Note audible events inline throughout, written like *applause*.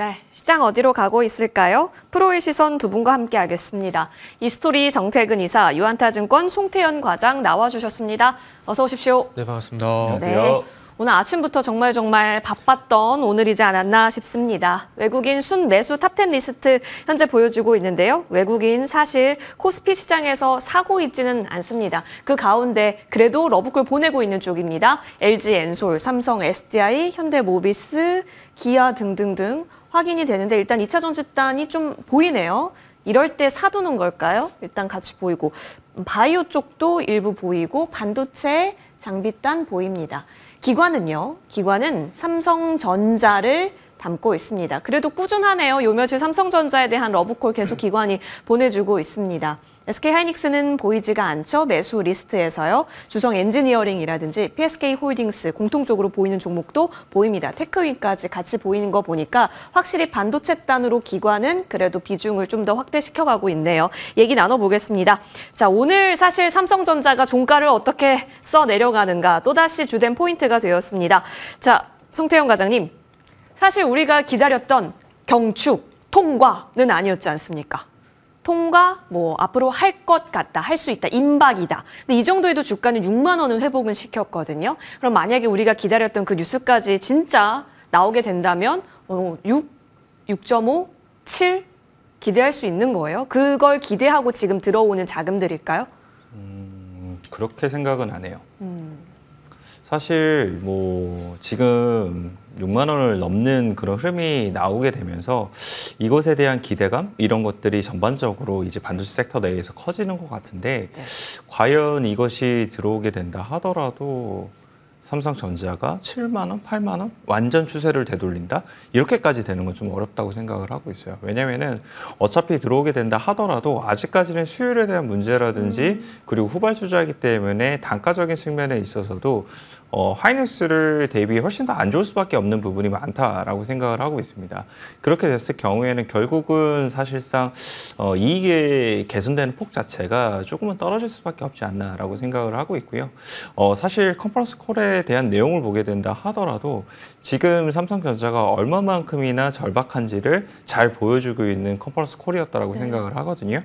네, 시장 어디로 가고 있을까요? 프로의 시선 두 분과 함께하겠습니다. 이스토리 정태근 이사, 유한타증권 송태현 과장 나와주셨습니다. 어서 오십시오. 네, 반갑습니다. 네. 안녕하세요. 네. 오늘 아침부터 정말 정말 바빴던 오늘이지 않았나 싶습니다. 외국인 순 매수 탑 10 리스트 현재 보여주고 있는데요. 외국인 사실 코스피 시장에서 사고 있지는 않습니다. 그 가운데 그래도 러브콜 보내고 있는 쪽입니다. LG 엔솔, 삼성 SDI, 현대모비스, 기아 등등등 확인이 되는데 일단 2차 전지단이 좀 보이네요. 이럴 때 사두는 걸까요? 일단 같이 보이고 바이오 쪽도 일부 보이고 반도체 장비단 보입니다. 기관은요. 기관은 삼성전자를 담고 있습니다. 그래도 꾸준하네요. 요 며칠 삼성전자에 대한 러브콜 계속 기관이 보내주고 있습니다. SK 하이닉스는 보이지가 않죠. 매수 리스트에서요. 주성 엔지니어링이라든지 PSK 홀딩스 공통적으로 보이는 종목도 보입니다. 테크윈까지 같이 보이는 거 보니까 확실히 반도체 단으로 기관은 그래도 비중을 좀 더 확대시켜 가고 있네요. 얘기 나눠 보겠습니다. 자, 오늘 사실 삼성전자가 종가를 어떻게 써 내려가는가 또다시 주된 포인트가 되었습니다. 자, 송태영 과장님. 사실 우리가 기다렸던 경축 통과는 아니었지 않습니까? 통과, 뭐 앞으로 할 것 같다, 할 수 있다, 임박이다. 근데 이 정도에도 주가는 6만 원을 회복은 시켰거든요. 그럼 만약에 우리가 기다렸던 그 뉴스까지 진짜 나오게 된다면 어, 6, 6.5, 7 기대할 수 있는 거예요? 그걸 기대하고 지금 들어오는 자금들일까요? 음, 그렇게 생각은 안 해요. 음. 사실 뭐 지금 6만 원을 넘는 그런 흐름이 나오게 되면서 이것에 대한 기대감 이런 것들이 전반적으로 이제 반도체 섹터 내에서 커지는 것 같은데 네. 과연 이것이 들어오게 된다 하더라도 삼성전자가 7만 원, 8만 원 완전 추세를 되돌린다 이렇게까지 되는 건 좀 어렵다고 생각을 하고 있어요. 왜냐하면은 어차피 들어오게 된다 하더라도 아직까지는 수율에 대한 문제라든지 음. 그리고 후발 주자이기 때문에 단가적인 측면에 있어서도 어, 하이닉스를 대비해 훨씬 더 안 좋을 수밖에 없는 부분이 많다라고 생각을 하고 있습니다. 그렇게 됐을 경우에는 결국은 사실상 어, 이익이 개선되는 폭 자체가 조금은 떨어질 수밖에 없지 않나라고 생각을 하고 있고요. 어, 사실 컨퍼런스 콜에 대한 내용을 보게 된다 하더라도 지금 삼성전자가 얼마만큼이나 절박한지를 잘 보여주고 있는 컨퍼런스 콜이었다라고 네. 생각을 하거든요.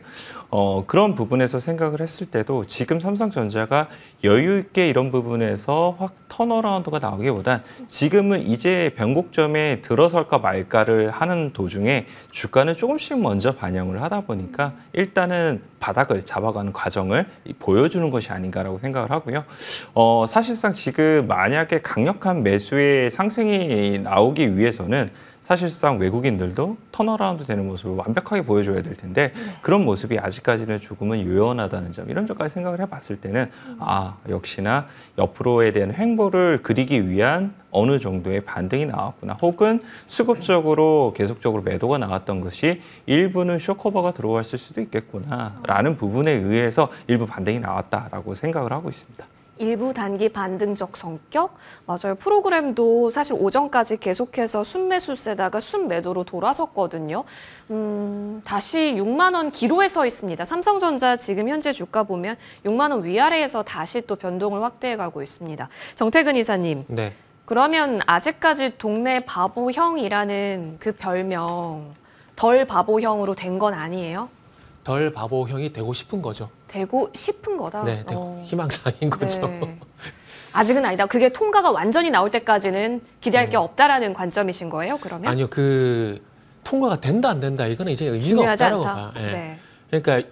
어, 그런 부분에서 생각을 했을 때도 지금 삼성전자가 여유 있게 이런 부분에서 확 턴어라운드가 나오기보단 지금은 이제 변곡점에 들어설까 말까를 하는 도중에 주가는 조금씩 먼저 반영을 하다 보니까 일단은 바닥을 잡아가는 과정을 보여주는 것이 아닌가라고 생각을 하고요. 어, 사실상 지금 만약에 강력한 매수의 상승이 나오기 위해서는 사실상 외국인들도 턴어라운드 되는 모습을 완벽하게 보여줘야 될 텐데 네. 그런 모습이 아직까지는 조금은 요연하다는 점 이런 점까지 생각을 해봤을 때는 음. 아 역시나 옆으로에 대한 횡보를 그리기 위한 어느 정도의 반등이 나왔구나 혹은 수급적으로 계속적으로 매도가 나왔던 것이 일부는 쇼커버가 들어왔을 수도 있겠구나라는 부분에 의해서 일부 반등이 나왔다라고 생각을 하고 있습니다. 일부 단기 반등적 성격 맞아요. 프로그램도 사실 오전까지 계속해서 순매수세다가 순매도로 돌아섰거든요. 음, 다시 6만 원 기로에 서 있습니다. 삼성전자 지금 현재 주가 보면 6만 원 위아래에서 다시 또 변동을 확대해가고 있습니다. 정태근 이사님. 네. 그러면 아직까지 동네 바보형이라는 그 별명 덜 바보형으로 된 건 아니에요? 덜 바보형이 되고 싶은 거죠. 되고 싶은 거다. 네, 되고 어. 희망상인 네. 거죠. 네. *laughs* 아직은 아니다. 그게 통과가 완전히 나올 때까지는 기대할 네. 게 음. 없다라는 관점이신 거예요, 그러면? 아니요, 그 통과가 된다 안 된다 이거는 이제 의미가 없다라고 봐. 예. 네. 그러니까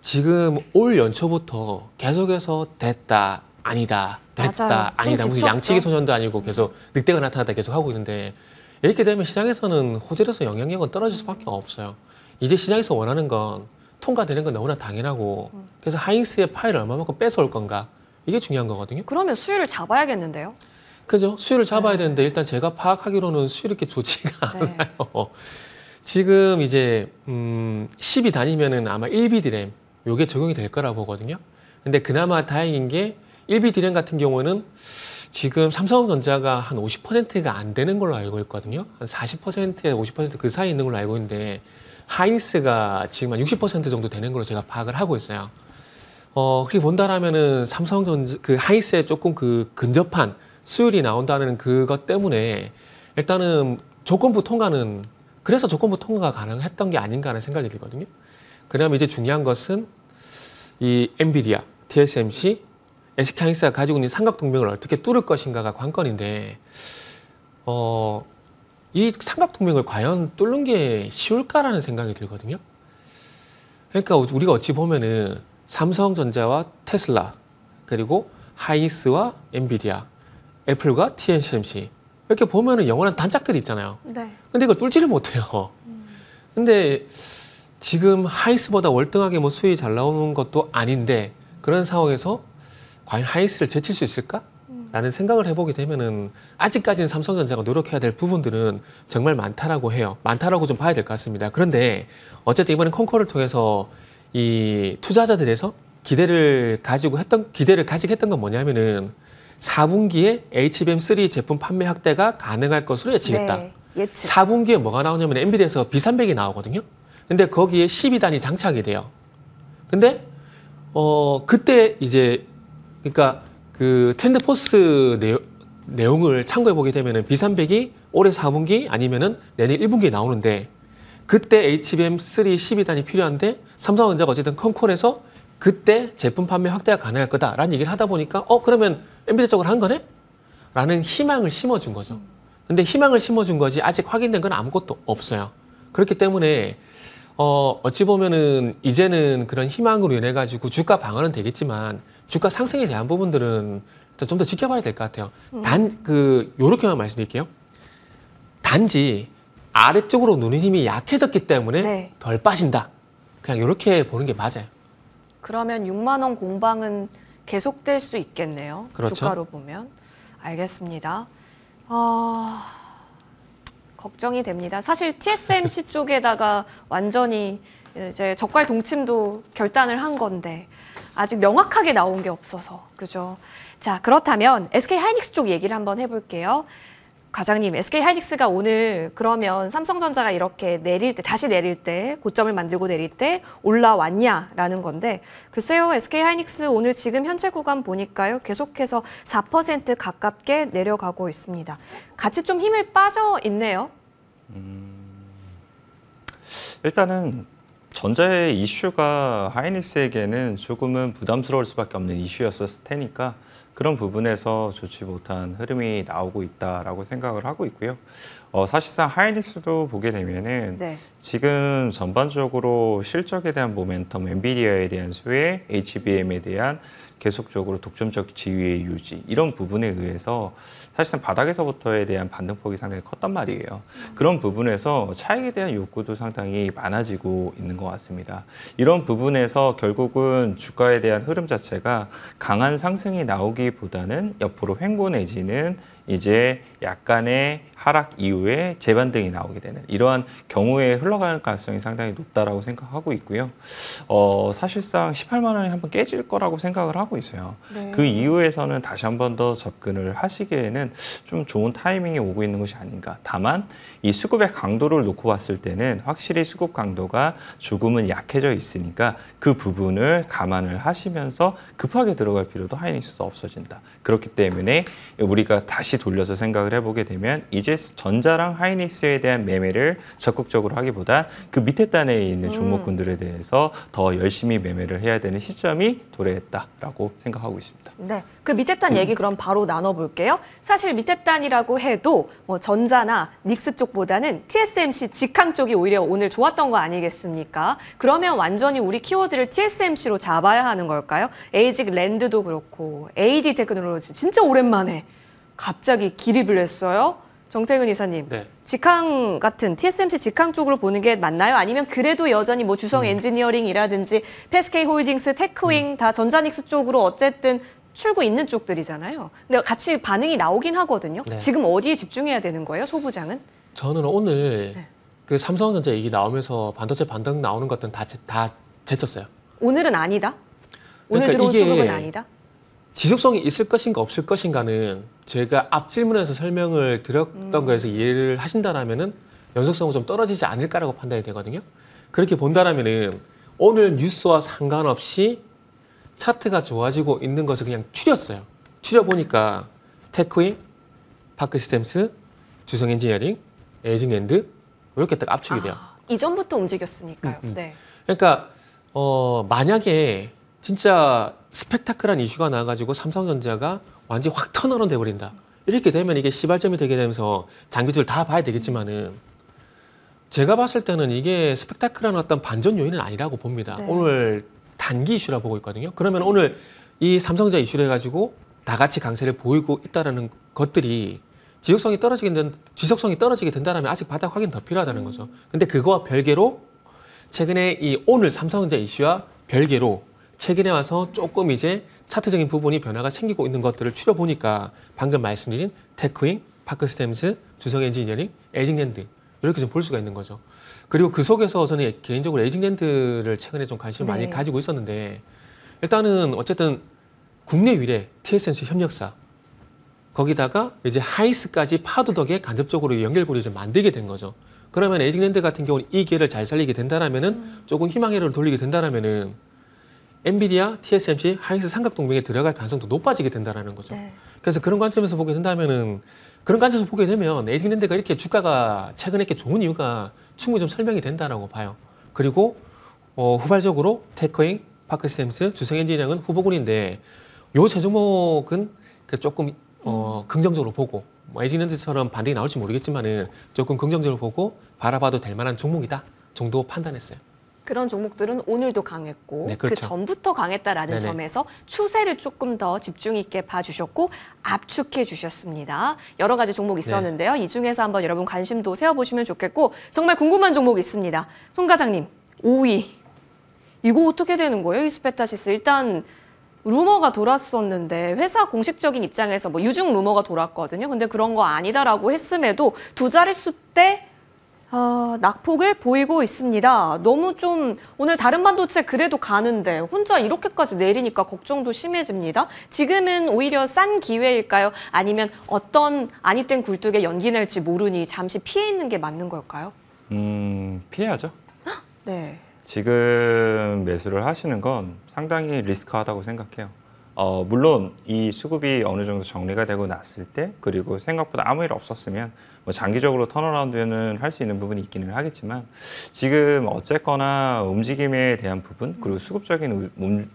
지금 올 연초부터 계속해서 됐다 아니다 됐다 맞아요. 아니다 무슨 양치기 소년도 아니고 계속 늑대가 나타나다 계속 하고 있는데 이렇게 되면 시장에서는 호재로서 영향력은 떨어질 수밖에 없어요. 이제 시장에서 원하는 건 통과되는 건 너무나 당연하고 음. 그래서 하잉스의 파일을 얼마만큼 뺏어올 건가 이게 중요한 거거든요. 그러면 수위를 잡아야겠는데요? 그죠. 수위를 네. 잡아야 네. 되는데 일단 제가 파악하기로는 수위 이렇게 좋지가 네. 않아요. 지금 이제 음 10이 다니면은 아마 1비 디램 요게 적용이 될 거라 보거든요. 근데 그나마 다행인 게 1비 디램 같은 경우는 지금 삼성전자가 한 50%가 안 되는 걸로 알고 있거든요. 한 40%에 50%그 사이에 있는 걸로 알고 있는데 하이스가 지금 한 60% 정도 되는 걸로 제가 파악을 하고 있어요. 어, 그렇게 본다라면은 삼성전자 그 하이스에 조금 그 근접한 수율이 나온다는 그것 때문에 일단은 조건부 통과는 그래서 조건부 통과가 가능했던 게 아닌가라는 생각이 들거든요. 그다음 이제 중요한 것은 이 엔비디아, TSMC, SK 하이스가 가지고 있는 삼각 동맹을 어떻게 뚫을 것인가가 관건인데 어이 삼각동맥을 과연 뚫는 게 쉬울까라는 생각이 들거든요. 그러니까 우리가 어찌 보면은 삼성전자와 테슬라 그리고 하이스와 엔비디아, 애플과 TSMC 이렇게 보면은 영원한 단짝들이 있잖아요. 네. 근데 이걸 뚫지를 못해요. 음. 근데 지금 하이스보다 월등하게 뭐 수익이 잘 나오는 것도 아닌데 그런 상황에서 과연 하이스를 제칠 수 있을까? 라는 생각을 해보게 되면은 아직까지는 삼성전자가 노력해야 될 부분들은 정말 많다라고 해요. 많다라고 좀 봐야 될 것 같습니다. 그런데 어쨌든 이번에 콩콜을 통해서 이 투자자들에서 기대를 가지고 했던 기대를 가지고 했던 건 뭐냐면은 4분기에 HBM3 제품 판매 확대가 가능할 것으로 예측했다. 네, 예측. 4분기에 뭐가 나오냐면 엔비디에서 B300이 나오거든요. 근데 거기에 12단이 장착이 돼요. 근데 어 그때 이제 그러니까 그 텐드포스 내용, 을 참고해 보게 되면은 B300이 올해 4분기 아니면은 내년 1분기에 나오는데 그때 HBM3 12단이 필요한데 삼성전자가 어쨌든 컴콜에서 그때 제품 판매 확대가 가능할 거다라는 얘기를 하다 보니까 어 그러면 엔비디아 쪽으로 한 거네? 라는 희망을 심어준 거죠. 근데 희망을 심어준 거지 아직 확인된 건 아무것도 없어요. 그렇기 때문에 어 어찌 보면은 이제는 그런 희망으로 인해 가지고 주가 방어는 되겠지만 주가 상승에 대한 부분들은 좀 더 지켜봐야 될 것 같아요. 음. 단그 요렇게만 말씀드릴게요. 단지 아래쪽으로 누는 힘이 약해졌기 때문에 네. 덜 빠진다. 그냥 요렇게 보는 게 맞아요. 그러면 6만 원 공방은 계속될 수 있겠네요. 그렇죠. 주가로 보면 알겠습니다. 어... 걱정이 됩니다. 사실 TSMC *laughs* 쪽에다가 완전히 이제 적갈 동침도 결단을 한 건데 아직 명확하게 나온 게 없어서 그죠? 자 그렇다면 SK 하이닉스 쪽 얘기를 한번 해볼게요. 과장님, SK 하이닉스가 오늘 그러면 삼성전자가 이렇게 내릴 때 다시 내릴 때 고점을 만들고 내릴 때 올라왔냐라는 건데 글쎄요, SK 하이닉스 오늘 지금 현재 구간 보니까요 계속해서 4% 가깝게 내려가고 있습니다. 같이 좀 힘을 빠져 있네요. 음, 일단은 전자의 이슈가 하이닉스에게는 조금은 부담스러울 수밖에 없는 이슈였을 테니까 그런 부분에서 좋지 못한 흐름이 나오고 있다라고 생각을 하고 있고요. 어, 사실상 하이닉스도 보게 되면은 네. 지금 전반적으로 실적에 대한 모멘텀, 엔비디아에 대한 수혜, HBM에 대한 계속적으로 독점적 지위의 유지 이런 부분에 의해서 사실상 바닥에서부터에 대한 반등폭이 상당히 컸단 말이에요. 그런 부분에서 차익에 대한 욕구도 상당히 많아지고 있는 것 같습니다. 이런 부분에서 결국은 주가에 대한 흐름 자체가 강한 상승이 나오기보다는 옆으로 횡보 내지는 이제 약간의 하락 이후에 재반등이 나오게 되는 이러한 경우에 흘러갈 가능성이 상당히 높다라고 생각하고 있고요. 어, 사실상 18만 원이 한번 깨질 거라고 생각을 하고 있어요. 네. 그 이후에서는 다시 한 번 더 접근을 하시기에는 좀 좋은 타이밍이 오고 있는 것이 아닌가. 다만 이 수급의 강도를 놓고 봤을 때는 확실히 수급 강도가 조금은 약해져 있으니까 그 부분을 감안을 하시면서 급하게 들어갈 필요도 하이 있어서 없어진다. 그렇기 때문에 우리가 다시 돌려서 생각을 해보게 되면 이제 전자랑 하이닉스에 대한 매매를 적극적으로 하기보다그 밑에 단에 있는 종목군들에 음. 대해서 더 열심히 매매를 해야 되는 시점이 도래했다라고 생각하고 있습니다. 네, 그 밑에 단 얘기 그럼 바로 나눠볼게요. 사실 밑에 단이라고 해도 뭐 전자나 닉스 쪽보다는 TSMC 직항 쪽이 오히려 오늘 좋았던 거 아니겠습니까? 그러면 완전히 우리 키워드를 TSMC로 잡아야 하는 걸까요? 에이직 랜드도 그렇고 AD 테크놀로지 진짜 오랜만에 갑자기 기립을 했어요. 정태근 이사님, 네. 직항 같은 TSMC 직항 쪽으로 보는 게 맞나요? 아니면 그래도 여전히 뭐 주성 음. 엔지니어링이라든지 페스케이 홀딩스, 테크윙 음. 다 전자닉스 쪽으로 어쨌든 출구 있는 쪽들이잖아요. 근데 같이 반응이 나오긴 하거든요. 네. 지금 어디에 집중해야 되는 거예요, 소부장은? 저는 오늘 네. 그 삼성전자 얘기 나오면서 반도체 반등 나오는 것들 다, 다 제쳤어요. 오늘은 아니다? 오늘 그러니까 들어온 수급은 아니다? 지속성이 있을 것인가 없을 것인가는 제가 앞 질문에서 설명을 드렸던 음. 거에서 이해를 하신다라면은 연속성은 좀 떨어지지 않을까라고 판단이 되거든요. 그렇게 본다라면은 오늘 뉴스와 상관없이 차트가 좋아지고 있는 것을 그냥 추렸어요. 추려 보니까 테크윙, 파크시스템스, 주성 엔지니어링, 에이징랜드 이렇게 딱 압축이 돼요. 아, 이전부터 움직였으니까요. 음, 음. 네. 그러니까 어, 만약에 진짜 스펙타클한 이슈가 나와가지고 삼성전자가 완전히 확터어론 돼버린다. 이렇게 되면 이게 시발점이 되게 되면서 장비들을 다 봐야 되겠지만은 제가 봤을 때는 이게 스펙타클한 어떤 반전 요인은 아니라고 봅니다. 네. 오늘 단기 이슈라 보고 있거든요. 그러면 오늘 이 삼성자 이슈를 해가지고 다 같이 강세를 보이고 있다라는 것들이 지속성이 떨어지게 된 지속성이 떨어지게 된다면 아직 바닥 확인 더 필요하다는 음. 거죠. 근데 그거와 별개로 최근에 이 오늘 삼성전자 이슈와 별개로 최근에 와서 조금 이제 차트적인 부분이 변화가 생기고 있는 것들을 추려보니까 방금 말씀드린 테크잉, 파크스템스, 주성 엔지니어링, 에이징랜드 이렇게 좀 볼 수가 있는 거죠. 그리고 그 속에서 저는 개인적으로 에이징랜드를 최근에 좀 관심을 네. 많이 가지고 있었는데 일단은 어쨌든 국내 위례 TSMC 협력사 거기다가 이제 하이스까지 파도 덕에 간접적으로 연결고리를 좀 만들게 된 거죠. 그러면 에이징랜드 같은 경우는 이 기회를 잘 살리게 된다라면은 음. 조금 희망회로를 돌리게 된다라면은 엔비디아, TSMC, 하이닉스 삼각 동맹에 들어갈 가능성도 높아지게 된다라는 거죠. 네. 그래서 그런 관점에서 보게 된다면은 그런 관점에서 보게 되면 에이징 랜드가 이렇게 주가가 최근에 이렇게 좋은 이유가 충분히 좀 설명이 된다라고 봐요. 그리고 어, 후발적으로 테커잉, 파크스템스, 주성 엔지니어링은 후보군인데 요 세 종목은 그 조금 어, 음. 긍정적으로 보고 뭐 에이징 랜드처럼 반등이 나올지 모르겠지만은 조금 긍정적으로 보고 바라봐도 될 만한 종목이다 정도 판단했어요. 그런 종목들은 오늘도 강했고 네, 그 그렇죠. 그 전부터 강했다라는 네네. 점에서 추세를 조금 더 집중 있게 봐주셨고 압축해 주셨습니다. 여러 가지 종목 네. 있었는데요. 네. 이 중에서 한번 여러분 관심도 세워보시면 좋겠고 정말 궁금한 종목 있습니다. 송 과장님 5위 이거 어떻게 되는 거예요? 이스페타시스 일단 루머가 돌았었는데 회사 공식적인 입장에서 뭐 유중 루머가 돌았거든요. 근데 그런 거 아니다라고 했음에도 두 자릿수 때 아, 낙폭을 보이고 있습니다. 너무 좀 오늘 다른 반도체 그래도 가는데 혼자 이렇게까지 내리니까 걱정도 심해집니다. 지금은 오히려 싼 기회일까요? 아니면 어떤 아니 땐 굴뚝에 연기 낼지 모르니 잠시 피해 있는 게 맞는 걸까요? 음, 피해야죠. *gasps* 네. 지금 매수를 하시는 건 상당히 리스크하다고 생각해요. 어, 물론 이 수급이 어느 정도 정리가 되고 났을 때 그리고 생각보다 아무 일 없었으면 뭐 장기적으로 턴어라운드는 할 수 있는 부분이 있기는 하겠지만 지금 어쨌거나 움직임에 대한 부분 그리고 수급적인 음,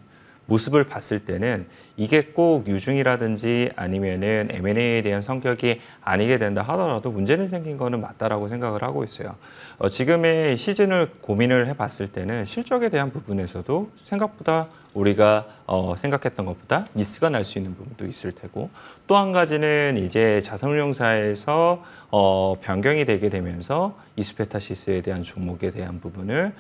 모습을 봤을 때는 이게 꼭 유중이라든지 아니면은 M&A에 대한 성격이 아니게 된다 하더라도 문제는 생긴 거는 맞다라고 생각을 하고 있어요. 어, 지금의 시즌을 고민을 해봤을 때는 실적에 대한 부분에서도 생각보다 우리가 어, 생각했던 것보다 미스가 날 수 있는 부분도 있을 테고 또 한 가지는 이제 자성용사에서 어, 변경이 되게 되면서 이스페타시스에 대한 종목에 대한 부분을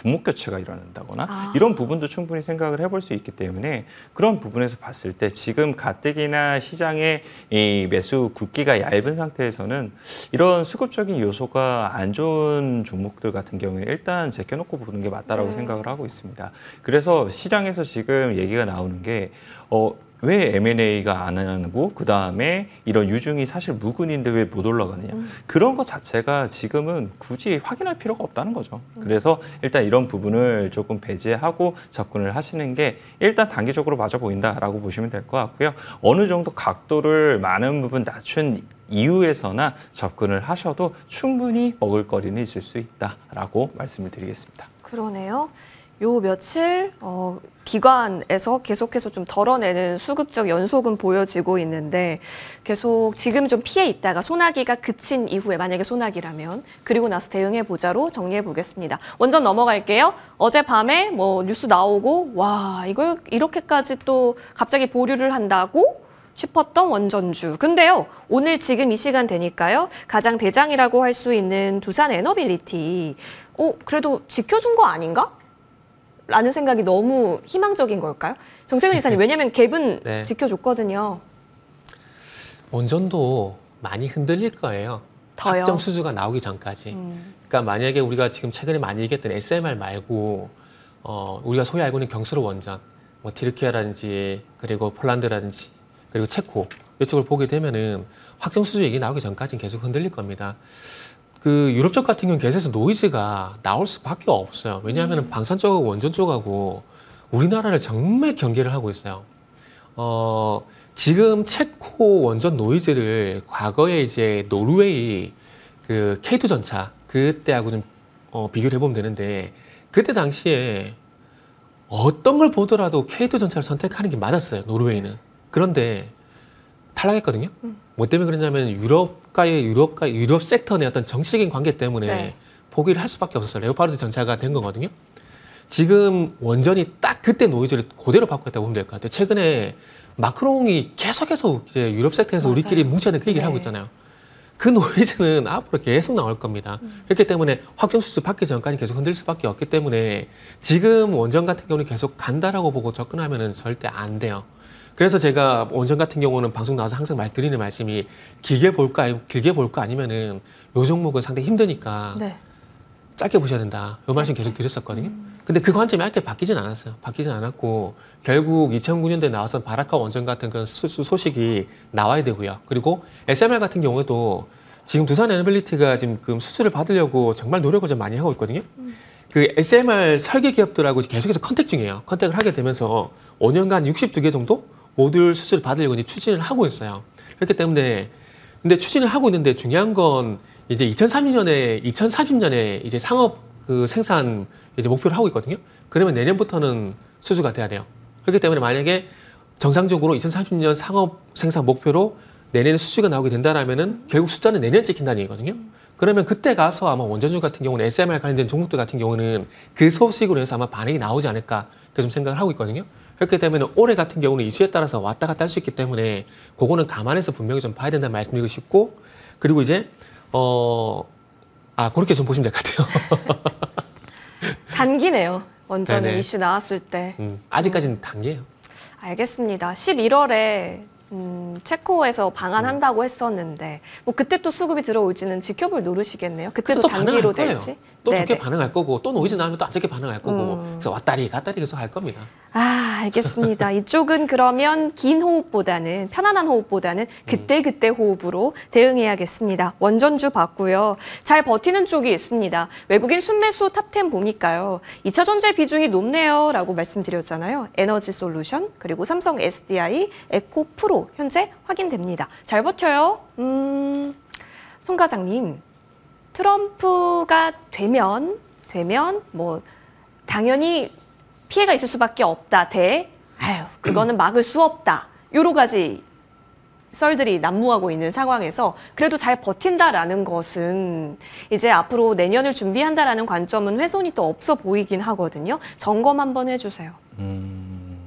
종목 교체가 일어난다거나 아. 이런 부분도 충분히 생각을 해볼 수 있기 때문에 그런 부분에서 봤을 때 지금 가뜩이나 시장의 이 매수 굵기가 얇은 상태에서는 이런 수급적인 요소가 안 좋은 종목들 같은 경우에 일단 제껴놓고 보는 게 맞다라고 네. 생각을 하고 있습니다. 그래서 시장에서 지금 얘기가 나오는 게 어, 왜 M&A가 안 하고 그 다음에 이런 유증이 사실 무근인데 왜 못 올라가느냐 음. 그런 것 자체가 지금은 굳이 확인할 필요가 없다는 거죠. 음. 그래서 일단 이런 부분을 조금 배제하고 접근을 하시는 게 일단 단기적으로 맞아 보인다라고 보시면 될 것 같고요. 어느 정도 각도를 많은 부분 낮춘 이후에서나 접근을 하셔도 충분히 먹을 거리는 있을 수 있다라고 말씀을 드리겠습니다. 그러네요. 요 며칠 어, 기관에서 계속해서 좀 덜어내는 수급적 연속은 보여지고 있는데 계속 지금 좀 피해 있다가 소나기가 그친 이후에 만약에 소나기라면 그리고 나서 대응해 보자로 정리해 보겠습니다. 원전 넘어갈게요. 어젯밤에 뭐 뉴스 나오고 와 이걸 이렇게까지 또 갑자기 보류를 한다고 싶었던 원전주. 근데요, 오늘 지금 이 시간 되니까요, 가장 대장이라고 할 수 있는 두산 에너빌리티. 어, 그래도 지켜준 거 아닌가? 라는 생각이 너무 희망적인 걸까요? 정세근 이사님, 네. 왜냐하면 갭은 네. 지켜줬거든요. 원전도 많이 흔들릴 거예요. 더요? 확정 수주가 나오기 전까지. 음. 그러니까 만약에 우리가 지금 최근에 많이 얘기했던 SMR 말고 어, 우리가 소위 알고 있는 경수로 원전, 뭐티르키아라든지 그리고 폴란드라든지 그리고 체코 이쪽을 보게 되면은 확정 수주 얘기 나오기 전까지는 계속 흔들릴 겁니다. 그 유럽 쪽 같은 경우는 계속해서 노이즈가 나올 수밖에 없어요. 왜냐하면 음. 방산 쪽하고 원전 쪽하고 우리나라를 정말 경계를 하고 있어요. 어, 지금 체코 원전 노이즈를 과거에 이제 노르웨이 그 K2 전차 그때하고 좀 어, 비교를 해보면 되는데 그때 당시에 어떤 걸 보더라도 K2 전차를 선택하는 게 맞았어요. 노르웨이는. 그런데 탈락했거든요. 음. 뭐 때문에 그러냐면 유럽 미국과의 유럽과 유럽 섹터 내 어떤 정치적인 관계 때문에 네. 포기를 할 수밖에 없었어요. 레오파르드 전차가 된 거거든요. 지금 원전이 딱 그때 노이즈를 그대로 바꿨다고 보면 될 것 같아요. 최근에 마크롱이 계속해서 이제 유럽 섹터에서 맞아요. 우리끼리 뭉쳐야 그 얘기를 네. 하고 있잖아요. 그 노이즈는 *laughs* 앞으로 계속 나올 겁니다. 음. 그렇기 때문에 확정 수수 받기 전까지 계속 흔들 수밖에 없기 때문에 지금 원전 같은 경우는 계속 간다라고 보고 접근하면 절대 안 돼요. 그래서 제가 원전 같은 경우는 방송 나와서 항상 말 드리는 말씀이 길게 볼까 길게 볼까 아니면은 요 종목은 상당히 힘드니까 네. 짧게 보셔야 된다. 요 말씀 계속 드렸었거든요. 음. 근데 그 관점이 아예 바뀌진 않았어요. 바뀌진 않았고 결국 2009년대 나왔던 바라카 원전 같은 그런 수, 수 소식이 나와야 되고요. 그리고 SMR 같은 경우에도 지금 두산 에너빌리티가 지금 그 수술을 받으려고 정말 노력을 좀 많이 하고 있거든요. 음. 그 SMR 설계 기업들하고 계속해서 컨택 중이에요. 컨택을 하게 되면서 5년간 62개 정도 모듈 수술 받으려고 추진을 하고 있어요. 그렇기 때문에 근데 추진을 하고 있는데 중요한 건 이제 2030년에 2040년에 이제 상업 그 생산 이제 목표를 하고 있거든요. 그러면 내년부터는 수주가 돼야 돼요. 그렇기 때문에 만약에 정상적으로 2030년 상업 생산 목표로 내년 에 수주가 나오게 된다라면은 결국 숫자는 내년 찍힌다는 얘기거든요. 그러면 그때 가서 아마 원전주 같은 경우는 SMR 관련된 종목들 같은 경우는 그 소식으로 해서 아마 반응이 나오지 않을까 그렇게 좀 생각을 하고 있거든요. 그렇게 되면 올해 같은 경우는 이슈에 따라서 왔다 갔다 할 수 있기 때문에 그거는 감안해서 분명히 좀 봐야 된다는 말씀드리고 싶고 그리고 이제 어아 그렇게 좀 보시면 될 것 같아요. *laughs* 단기네요. 원전은 이슈 나왔을 때. 음, 아직까지는 음. 단기예요. 알겠습니다. 11월에 음, 체코에서 방한한다고 했었는데 뭐 그때 또 수급이 들어올지는 지켜볼 노릇이겠네요. 그때도 그때 단기로 될지. 또 네네. 좋게 반응할 거고 또 노이즈 나오면 또안 좋게 반응할 거고 음. 그래서 왔다리 갔다리 계속 할 겁니다. 아, 알겠습니다. *laughs* 이쪽은 그러면 긴 호흡보다는 편안한 호흡보다는 그때그때 호흡으로 대응해야겠습니다. 원전주 봤고요. 잘 버티는 쪽이 있습니다. 외국인 순매수 탑10 보니까요. 2차 전지 비중이 높네요. 라고 말씀드렸잖아요. 에너지 솔루션, 그리고 삼성 SDI, 에코 프로 현재 확인됩니다. 잘 버텨요. 음, 송 과장님. 트럼프가 되면 되면 뭐 당연히 피해가 있을 수밖에 없다. 대 아유 그거는 막을 수 없다. 여러 가지 썰들이 난무하고 있는 상황에서 그래도 잘 버틴다라는 것은 이제 앞으로 내년을 준비한다라는 관점은 훼손이 또 없어 보이긴 하거든요. 점검 한번 해주세요. 음,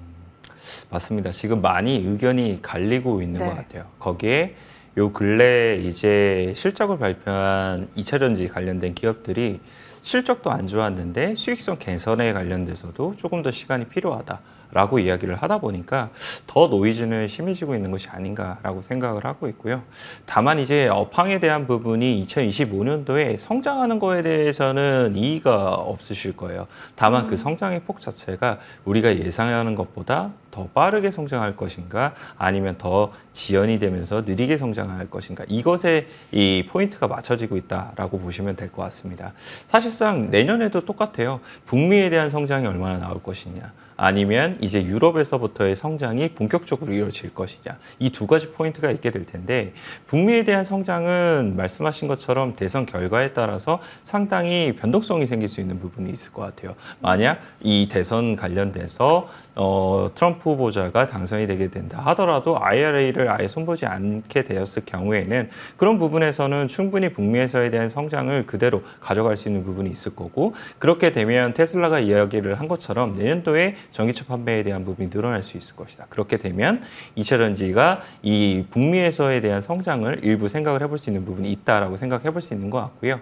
맞습니다. 지금 많이 의견이 갈리고 있는 네. 것 같아요. 거기에 요 근래 이제 실적을 발표한 이차전지 관련된 기업들이 실적도 안 좋았는데 수익성 개선에 관련돼서도 조금 더 시간이 필요하다. 라고 이야기를 하다 보니까 더 노이즈는 심해지고 있는 것이 아닌가라고 생각을 하고 있고요. 다만 이제 업황에 대한 부분이 2025년도에 성장하는 거에 대해서는 이의가 없으실 거예요. 다만 그 음. 성장의 폭 자체가 우리가 예상하는 것보다 더 빠르게 성장할 것인가 아니면 더 지연이 되면서 느리게 성장할 것인가 이것에 이 포인트가 맞춰지고 있다라고 보시면 될 것 같습니다. 사실상 내년에도 똑같아요. 북미에 대한 성장이 얼마나 나올 것이냐 아니면 이제 유럽에서부터의 성장이 본격적으로 이루어질 것이냐 이 두 가지 포인트가 있게 될 텐데 북미에 대한 성장은 말씀하신 것처럼 대선 결과에 따라서 상당히 변동성이 생길 수 있는 부분이 있을 것 같아요. 만약 이 대선 관련돼서 어, 트럼프 후보자가 당선이 되게 된다 하더라도 IRA를 아예 손보지 않게 되었을 경우에는 그런 부분에서는 충분히 북미에서에 대한 성장을 그대로 가져갈 수 있는 부분이 있을 거고 그렇게 되면 테슬라가 이야기를 한 것처럼 내년도에 전기차 판매에 대한 부분이 늘어날 수 있을 것이다. 그렇게 되면 이차전지가 이 북미에서에 대한 성장을 일부 생각을 해볼 수 있는 부분이 있다라고 생각해 볼 수 있는 것 같고요.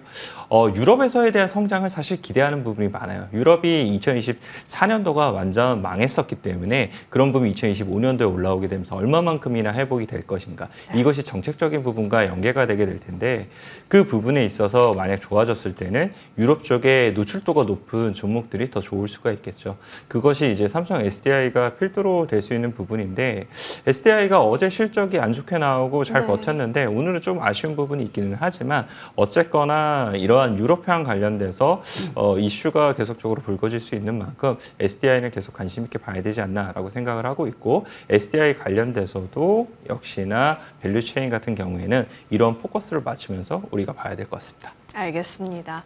어, 유럽에서에 대한 성장을 사실 기대하는 부분이 많아요. 유럽이 2024년도가 완전 망했어 했었기 때문에 그런 부분이 2025년도에 올라오게 되면서 얼마만큼이나 회복이 될 것인가 이것이 정책적인 부분과 연계가 되게 될 텐데 그 부분에 있어서 만약 좋아졌을 때는 유럽 쪽에 노출도가 높은 종목들이 더 좋을 수가 있겠죠. 그것이 이제 삼성 SDI가 필두로 될 수 있는 부분인데 SDI가 어제 실적이 안 좋게 나오고 잘 네. 버텼는데 오늘은 좀 아쉬운 부분이 있기는 하지만 어쨌거나 이러한 유럽향 관련돼서 어, 이슈가 계속적으로 불거질 수 있는 만큼 SDI는 계속 관심 있게 봐 가야 되지 않나라고 생각을 하고 있고 SDI 관련돼서도 역시나 밸류 체인 같은 경우에는 이런 포커스를 맞추면서 우리가 봐야 될 것 같습니다. 알겠습니다.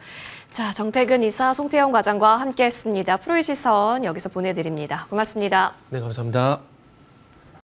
자, 정태근 이사, 송태영 과장과 함께했습니다. 프로이 시선 여기서 보내드립니다. 고맙습니다. 네, 감사합니다.